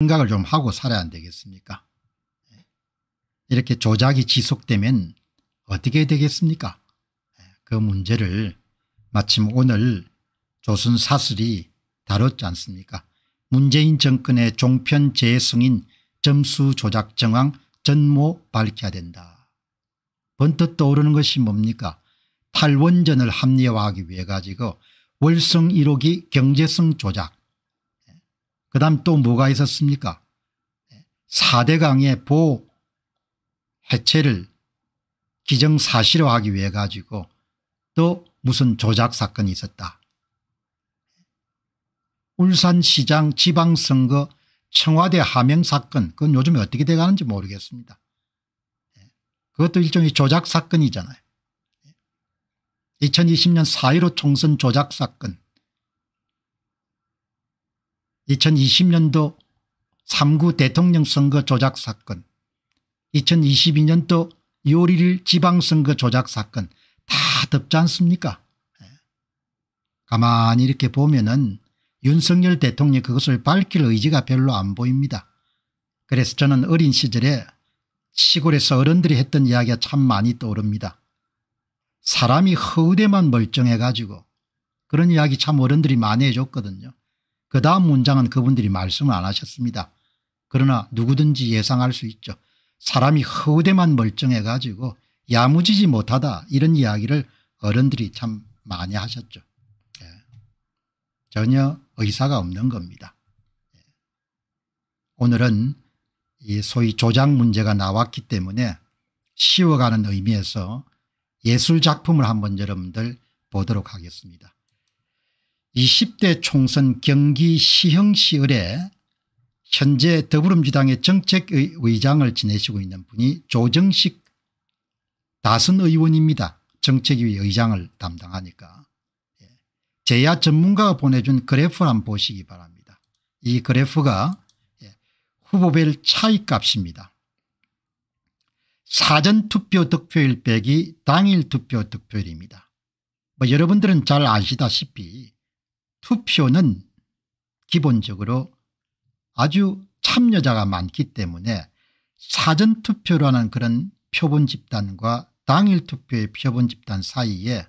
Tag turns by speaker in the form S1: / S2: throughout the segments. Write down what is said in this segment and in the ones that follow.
S1: 생각을 좀 하고 살아야 안 되겠습니까 예. 이렇게 조작이 지속되면 어떻게 되겠습니까 예, 그 문제를 마침 오늘 조선 사슬이 다뤘지 않습니까 문재인 정권의 종편 재승인 점수 조작 정황 전모 밝혀야 된다. 번뜻 떠오르는 것이 뭡니까 탈원전을 합리화하기 위해 가지고 월성 1호기 경제성 조작 그 다음 또 뭐가 있었습니까 4대 강의 보 해체를 기정사실화하기 위해 가지고 또 무슨 조작 사건이 있었다. 울산시장 지방선거 청와대 하명 사건 그건 요즘에 어떻게 돼가는지 모르겠습니다. 그것도 일종의 조작 사건이잖아요. 2020년 4.15 총선 조작 사건 2020년도 3구 대통령 선거 조작 사건 2022년도 2월 1일 지방선거 조작 사건 다 덥지 않습니까 예. 가만히 이렇게 보면 은 윤석열 대통령 그것을 밝힐 의지가 별로 안 보입니다. 그래서 저는 어린 시절에 시골에서 어른들이 했던 이야기가 참 많이 떠오릅니다. 사람이 허우대만 멀쩡해가지고 그런 이야기 참 어른들이 많이 해줬거든요. 그 다음 문장은 그분들이 말씀을 안 하셨습니다. 그러나 누구든지 예상할 수 있죠. 사람이 허우대만 멀쩡해 가지고 야무지지 못하다 이런 이야기를 어른들이 참 많이 하셨죠. 예. 전혀 의사가 없는 겁니다. 예. 오늘은 이 소위 조작 문제가 나왔기 때문에 쉬워가는 의미에서 예술작품을 한번 여러분들 보도록 하겠습니다. 20대 총선 경기 시흥시의에 현재 더불어민주당의 정책의 의장을 지내시고 있는 분이 조정식 다선 의원입니다. 정책위 의장을 담당하니까. 예. 제야 전문가가 보내준 그래프를 한번 보시기 바랍니다. 이 그래프가 예, 후보별 차이값입니다. 사전투표 득표일 빼기 당일 투표 득표율입니다. 뭐 여러분들은 잘 아시다시피 투표는 기본적으로 아주 참여자가 많기 때문에 사전투표라는 그런 표본 집단과 당일투표의 표본 집단 사이에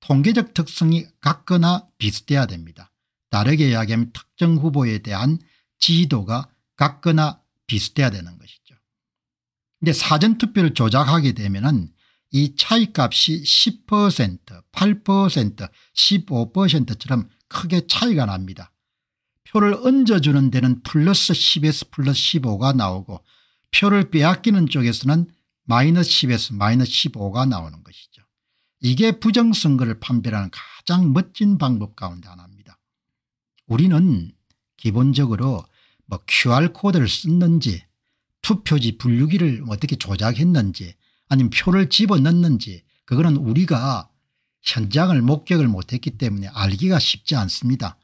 S1: 통계적 특성이 같거나 비슷해야 됩니다. 다르게 이야기하면 특정 후보에 대한 지지도가 같거나 비슷해야 되는 것이죠. 근데 사전투표를 조작하게 되면 은이 차이값이 10%, 8%, 15%처럼 크게 차이가 납니다. 표를 얹어주는 데는 플러스 10에서 플러스 15가 나오고 표를 빼앗기는 쪽에서는 마이너스 10에서 마이너스 15가 나오는 것이죠. 이게 부정선거를 판별하는 가장 멋진 방법 가운데 하나입니다. 우리는 기본적으로 뭐 QR코드를 썼는지 투표지 분류기를 어떻게 조작했는지 아니면 표를 집어넣는지 그거는 우리가 현장을 목격을 못했기 때문에 알기가 쉽지 않습니다.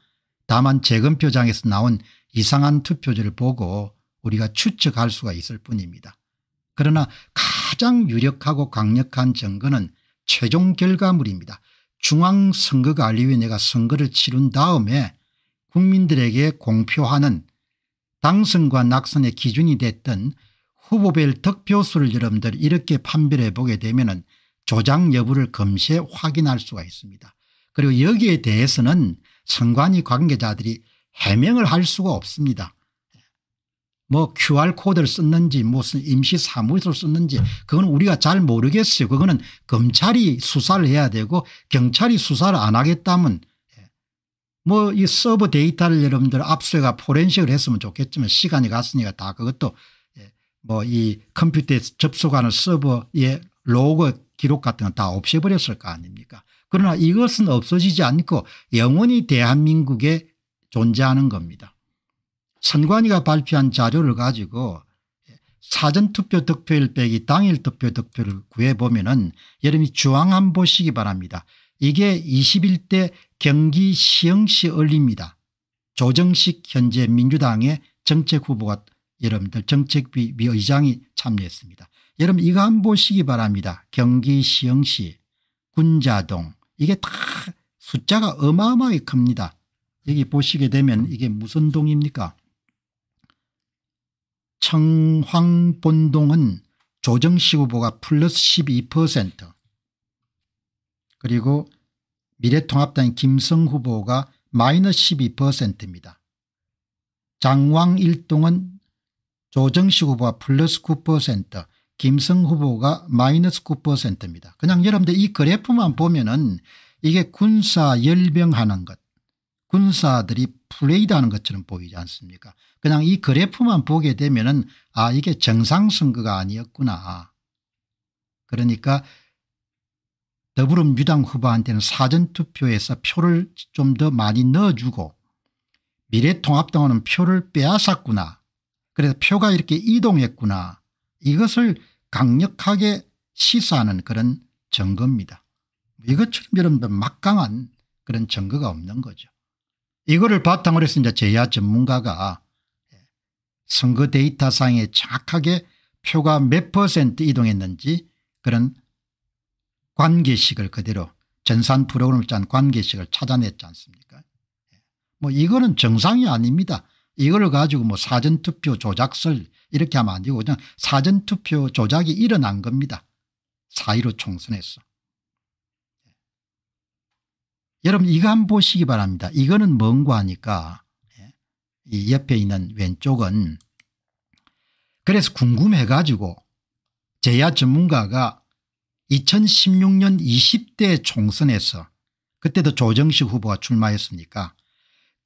S1: 다만 재검표장에서 나온 이상한 투표지를 보고 우리가 추측할 수가 있을 뿐입니다. 그러나 가장 유력하고 강력한 증거는 최종 결과물입니다. 중앙선거관리위원회가 선거를 치른 다음에 국민들에게 공표하는 당선과 낙선의 기준이 됐던 후보별 득표수를 여러분들이 렇게 판별해 보게 되면 은 조작 여부를 검시에 확인할 수가 있습니다. 그리고 여기에 대해서는 선관위 관계자들이 해명을 할 수가 없습니다. 뭐 QR코드를 썼는지 무슨 임시사무소를 썼는지 그건 우리가 잘 모르겠어요. 그거는 검찰이 수사를 해야 되고 경찰이 수사를 안 하겠다면 예. 뭐이 서버 데이터를 여러분들 압수해가 포렌식을 했으면 좋겠지만 시간이 갔으니까 다 그것도 뭐이 컴퓨터에 접속하는 서버의 로그 기록 같은 건 다 없애버렸을 거 아닙니까 그러나 이것은 없어지지 않고 영원히 대한민국에 존재하는 겁니다. 선관위가 발표한 자료를 가지고 사전투표 득표율 빼기 당일 투표 득표를 구해보면 은 여러분이 주황 한번 보시기 바랍니다. 이게 21대 경기 시흥시 얼립니다 조정식 현재 민주당의 정책 후보가 여러분들 정책비 위의장이 참여했습니다. 여러분 이거 한번 보시기 바랍니다. 경기 시흥시 군자동 이게 다 숫자가 어마어마하게 큽니다. 여기 보시게 되면 이게 무슨 동입니까 청황본동은 조정식 후보가 플러스 12% 그리고 미래통합당 김성 후보가 마이너스 12%입니다. 장왕일동은 조정식 후보가 플러스 9% 김성 후보가 마이너스 9%입니다. 그냥 여러분들 이 그래프만 보면은 이게 군사 열병하는 것 군사들이 플레이드하는 것처럼 보이지 않습니까 그냥 이 그래프만 보게 되면은 아 이게 정상선거가 아니었구나 그러니까 더불어민주당 후보한테는 사전투표에서 표를 좀 더 많이 넣어주고 미래통합당은 표를 빼앗았구나 그래서 표가 이렇게 이동했구나 이것을 강력하게 시사하는 그런 증거입니다. 이것처럼 이런 뭐 막강한 그런 증거가 없는 거죠. 이거를 바탕으로 해서 이제 제야 전문가가 예, 선거 데이터상에 정확하게 표가 몇 퍼센트 이동했는지 그런 관계식을 그대로 전산 프로그램을 짠 관계식을 찾아냈지 않습니까 예, 뭐 이거는 정상이 아닙니다. 이걸 가지고 뭐 사전투표 조작설 이렇게 하면 안 되고 그냥 사전투표 조작이 일어난 겁니다. 4.15 총선에서. 예. 여러분 이거 한번 보시기 바랍니다. 이거는 뭔고 하니까 예. 이 옆에 있는 왼쪽은 그래서 궁금해 가지고 제야 전문가가 2016년 20대 총선에서 그때도 조정식 후보가 출마했으니까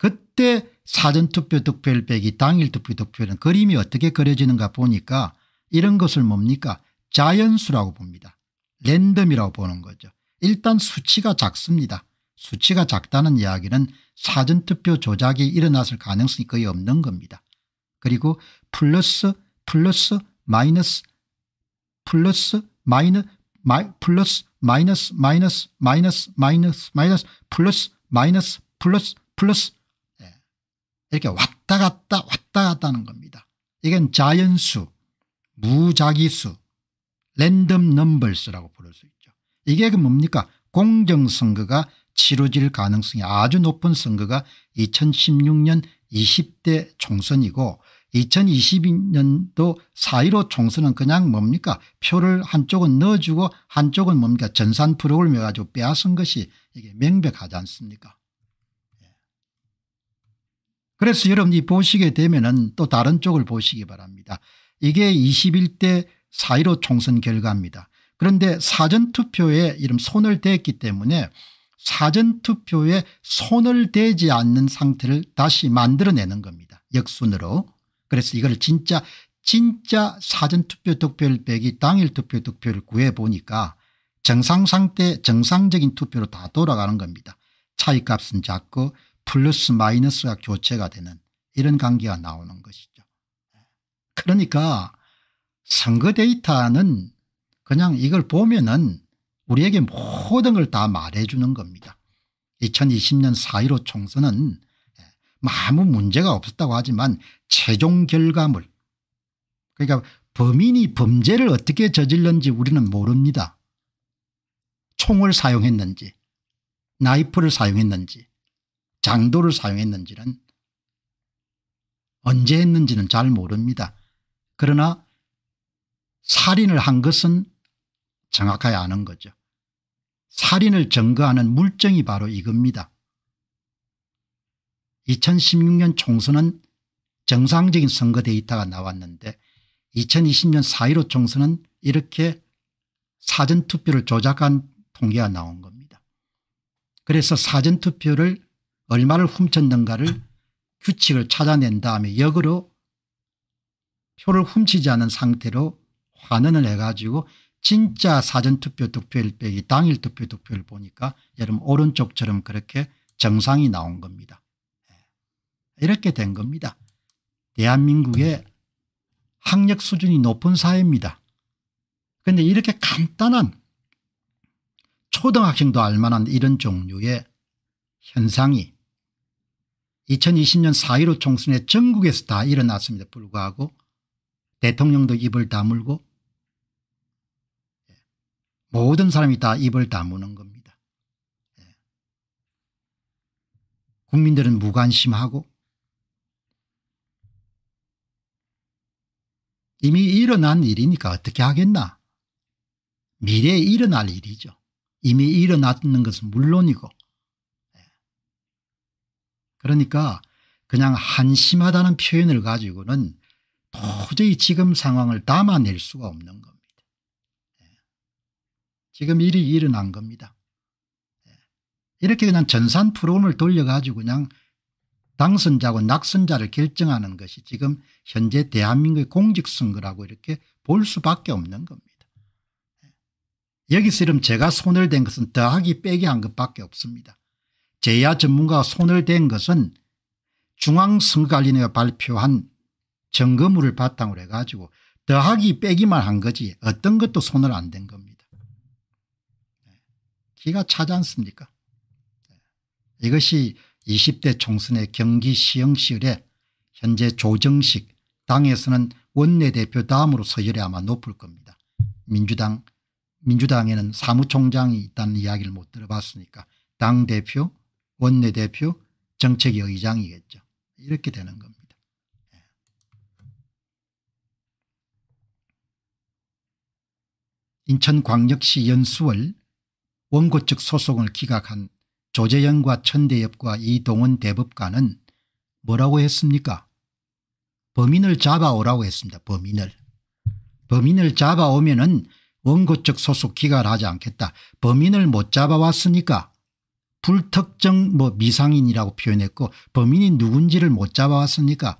S1: 그때 사전투표 득표율 빼기 당일 투표 득표율은 그림이 어떻게 그려지는가 보니까 이런 것을 뭡니까 자연수라고 봅니다. 랜덤이라고 보는 거죠. 일단 수치가 작습니다. 수치가 작다는 이야기는 사전투표 조작이 일어났을 가능성이 거의 없는 겁니다. 그리고 플러스 플러스 마이너스 플러스 마이너 스 마이 플러스 마이너스 마이너스 마이너스 마이너스 마이너스 플러스 마이너스 플러스 플러스 이렇게 왔다 갔다 왔다 갔다 하는 겁니다. 이건 자연수, 무작위수, 랜덤 넘버스라고 부를 수 있죠. 이게 그 뭡니까 공정선거가 치러질 가능성이 아주 높은 선거가 2016년 20대 총선이고 2022년도 4.15 총선은 그냥 뭡니까 표를 한쪽은 넣어주고 한쪽은 뭡니까 전산 프로그램 해가지고 빼앗은 것이 이게 명백하지 않습니까 그래서 여러분이 보시게 되면 은또 다른 쪽을 보시기 바랍니다. 이게 21대 4.15 총선 결과입니다. 그런데 사전투표에 이름 손을 댔기 때문에 사전투표에 손을 대지 않는 상태를 다시 만들어내는 겁니다. 역순으로. 그래서 이걸 진짜 진짜 사전투표 득표율 빼기 당일 투표 득표율 구해보니까 정상 상태 정상적인 투표로 다 돌아가는 겁니다. 차이값은 작고 플러스 마이너스가 교체가 되는 이런 관계가 나오는 것이죠. 그러니까 선거 데이터는 그냥 이걸 보면은 우리에게 모든 걸 다 말해주는 겁니다. 2020년 4.15 총선은 예, 아무 문제가 없었다고 하지만 최종 결과물 그러니까 범인이 범죄를 어떻게 저질렀는지 우리는 모릅니다. 총을 사용했는지 나이프를 사용했는지 장도를 사용했는지는 언제 했는지는 잘 모릅니다. 그러나 살인을 한 것은 정확하게 아는 거죠. 살인을 증거하는 물증이 바로 이겁니다. 2016년 총선은 정상적인 선거 데이터가 나왔는데 2020년 4.15 총선은 이렇게 사전투표를 조작한 통계가 나온 겁니다. 그래서 사전투표를 얼마를 훔쳤는가를 규칙을 찾아낸 다음에 역으로 표를 훔치지 않은 상태로 환원을 해가지고 진짜 사전투표 득표일 빼기 당일 투표 득표를 보니까 여러분 오른쪽처럼 그렇게 정상이 나온 겁니다. 예. 이렇게 된 겁니다. 대한민국의 학력 수준이 높은 사회입니다. 그런데 이렇게 간단한 초등학생도 알만한 이런 종류의 현상이 2020년 4.15 총선에 전국에서 다 일어났습니다. 불구하고 대통령도 입을 다물고 모든 사람이 다 입을 다무는 겁니다. 국민들은 무관심하고 이미 일어난 일이니까 어떻게 하겠나 미래에 일어날 일이죠. 이미 일어났는 것은 물론이고 그러니까 그냥 한심하다는 표현을 가지고는 도저히 지금 상황을 담아낼 수가 없는 겁니다. 예. 지금 일이 일어난 겁니다. 예. 이렇게 그냥 전산 프론을 돌려가지고 그냥 당선자고 낙선자를 결정하는 것이 지금 현재 대한민국의 공직선거라고 이렇게 볼 수밖에 없는 겁니다. 예. 여기서 이름 제가 손을 댄 것은 더하기 빼기 한 것밖에 없습니다. 제야 전문가가 손을 댄 것은 중앙선거관리위원회가 발표한 점검물을 바탕으로 해가지고 더하기 빼기만 한 거지 어떤 것도 손을 안 댄 겁니다. 네. 기가 차지 않습니까 네. 이것이 20대 총선의 경기 시흥시의 현재 조정식 당에서는 원내대표 다음으로 서열이 아마 높을 겁니다. 민주당, 민주당에는 사무총장이 있다는 이야기를 못 들어봤으니까 당대표 원내대표 정책위의장이겠죠. 이렇게 되는 겁니다. 예. 인천광역시 연수월 원고 측 소송을 기각한 조재영과 천대엽과 이동훈 대법관은 뭐라고 했습니까? 범인을 잡아오라고 했습니다. 범인을. 범인을 잡아오면 은 원고 측 소속 기각을 하지 않겠다. 범인을 못 잡아왔으니까 불특정 뭐 미상인이라고 표현했고 범인이 누군지를 못 잡아왔으니까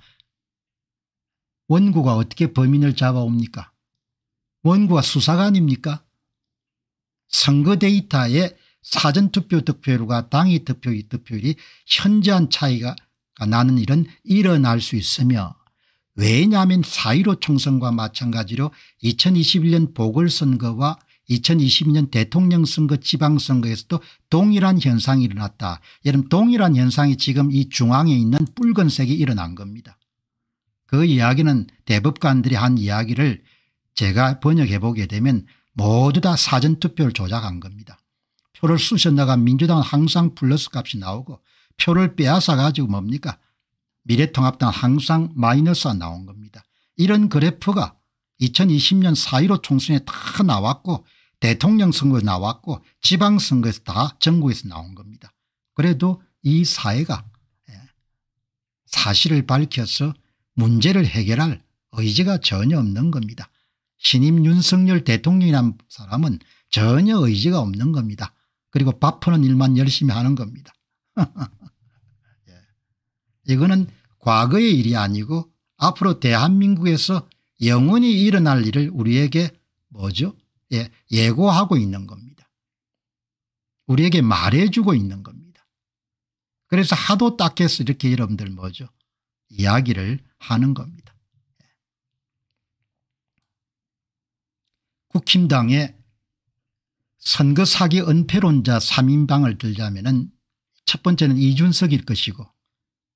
S1: 원고가 어떻게 범인을 잡아옵니까 원고가 수사가아닙니까 선거 데이터에 사전투표 득표율과 당의 득표 이 득표율이 현저한 차이가 나는 일은 일어날 수 있으며 왜냐하면 4.15 총선과 마찬가지로 2021년 보궐선거와 2022년 대통령 선거 지방선거에서도 동일한 현상이 일어났다. 여러분 동일한 현상이 지금 이 중앙에 있는 붉은색이 일어난 겁니다. 그 이야기는 대법관들이 한 이야기를 제가 번역해 보게 되면 모두 다 사전투표를 조작한 겁니다. 표를 쑤셨다가 민주당은 항상 플러스 값이 나오고 표를 빼앗아 가지고 뭡니까 미래통합당 항상 마이너스가 나온 겁니다. 이런 그래프가 2020년 4.15 총선에 다 나왔고 대통령 선거 에 나왔고 지방선거에서 다 전국에서 나온 겁니다. 그래도 이 사회가 예, 사실을 밝혀서 문제를 해결할 의지가 전혀 없는 겁니다. 신임 윤석열 대통령이란 사람은 전혀 의지가 없는 겁니다. 그리고 바쁘는 일만 열심히 하는 겁니다. 예. 이거는 과거의 일이 아니고 앞으로 대한민국에서 영원히 일어날 일을 우리에게 뭐죠? 예, 고하고 있는 겁니다. 우리에게 말해주고 있는 겁니다. 그래서 하도 딱해서 이렇게 여러분들 뭐죠? 이야기를 하는 겁니다. 국힘당의 선거 사기 은폐론자 3인방을 들자면 첫 번째는 이준석일 것이고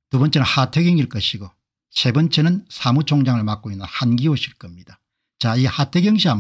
S1: 두 번째는 하태경일 것이고 세 번째는 사무총장을 맡고 있는 한기호실 겁니다. 자, 이 하태경 씨 한번